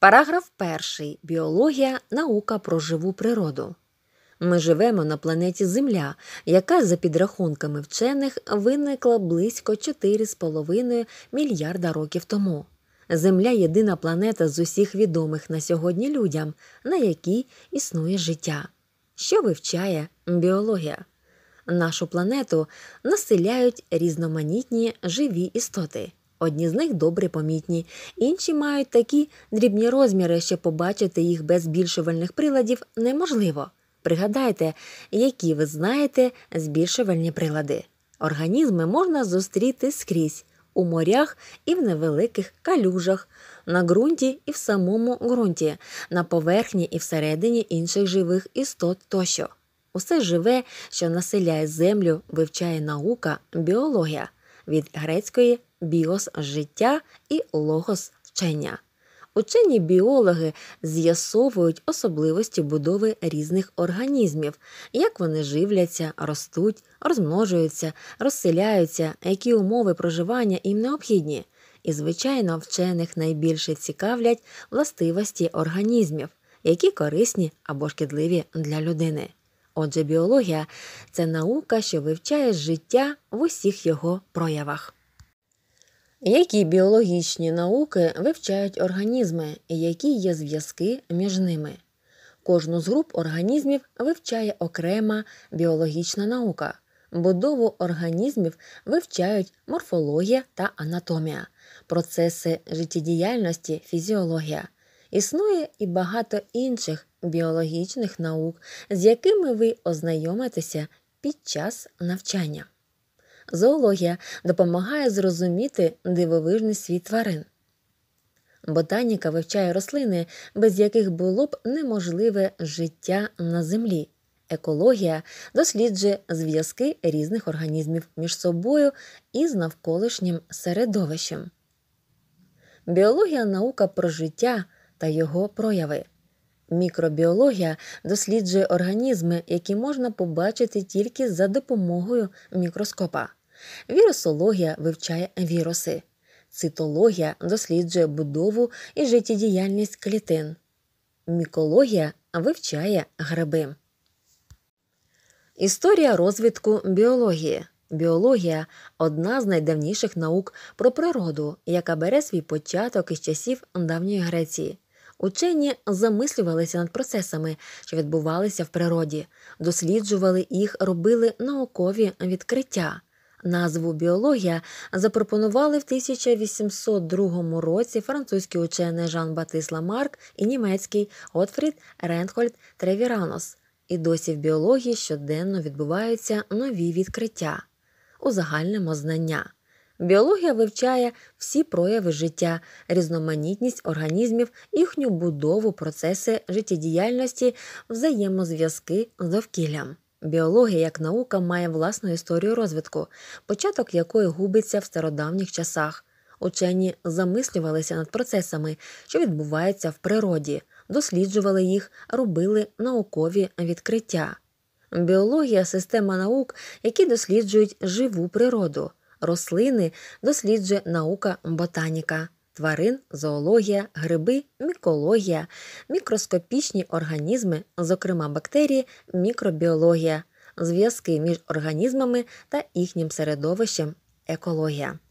Параграф 1. Біологія наука про живу природу. Ми живемо на планеті Земля, яка, за підрахунками вчених, виникла близько 4,5 мільярда років тому. Земля єдина планета з усіх відомих на сьогодні людям, на якій існує життя. Що вивчає біологія? Нашу планету населяють різноманітні живі істоти. Одні з них добре помітні, інші мають такі дрібні розміри, що побачити їх без збільшувальних приладів неможливо. Пригадайте, які ви знаєте збільшувальні прилади. Організми можна зустріти скрізь у морях і в невеликих калюжах, на ґрунті і в самому ґрунті, на поверхні і всередині інших живих істот тощо. Усе живе, що населяє землю, вивчає наука, біологія від грецької біос життя і логос вчення. Учені біологи з'ясовують особливості будови різних організмів, як вони живляться, ростуть, розмножуються, розселяються, які умови проживання їм необхідні. І, звичайно, вчених найбільше цікавлять властивості організмів, які корисні або шкідливі для людини. Отже, біологія це наука, що вивчає життя в усіх його проявах. Які біологічні науки вивчають організми і які є зв'язки між ними? Кожну з груп організмів вивчає окрема біологічна наука. Будову організмів вивчають морфологія та анатомія, процеси життєдіяльності, фізіологія. Існує і багато інших біологічних наук, з якими ви ознайомитеся під час навчання зоологія допомагає зрозуміти дивовижний світ тварин. Ботаніка вивчає рослини, без яких було б неможливе життя на землі. Екологія досліджує зв'язки різних організмів між собою і з навколишнім середовищем. Біологія наука про життя та його прояви. Мікробіологія досліджує організми, які можна побачити тільки за допомогою мікроскопа. Вірусологія вивчає віруси, цитологія досліджує будову і життєдіяльність клітин, мікологія вивчає гриби. Історія розвитку біології. Біологія одна з найдавніших наук про природу, яка бере свій початок із часів давньої Греції. Учені замислювалися над процесами, що відбувалися в природі, досліджували їх, робили наукові відкриття. Назву біологія запропонували в 1802 році французький учений Жан Батисла Марк і німецький Отфрід Ренхольд Тревіранос. І досі в біології щоденно відбуваються нові відкриття узагальнимо знання. Біологія вивчає всі прояви життя, різноманітність організмів, їхню будову, процеси життєдіяльності, взаємозв'язки з довкіллям. Біологія як наука має власну історію розвитку, початок якої губиться в стародавніх часах. Учені замислювалися над процесами, що відбуваються в природі, досліджували їх, робили наукові відкриття. Біологія система наук, які досліджують живу природу. Рослини досліджує наука ботаніка тварин, зоологія, гриби, мікологія, мікроскопічні організми, зокрема бактерії, мікробіологія, зв'язки між організмами та їхнім середовищем, екологія.